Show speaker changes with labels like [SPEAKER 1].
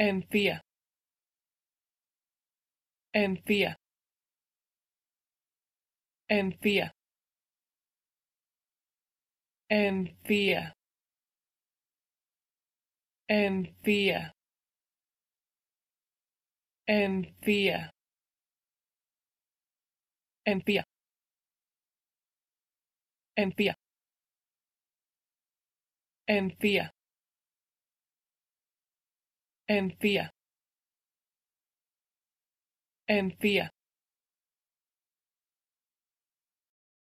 [SPEAKER 1] Encía. Encía. Encía. Encía. Encía. Encía. Encía. Encía. Encía. Enfía, enfía.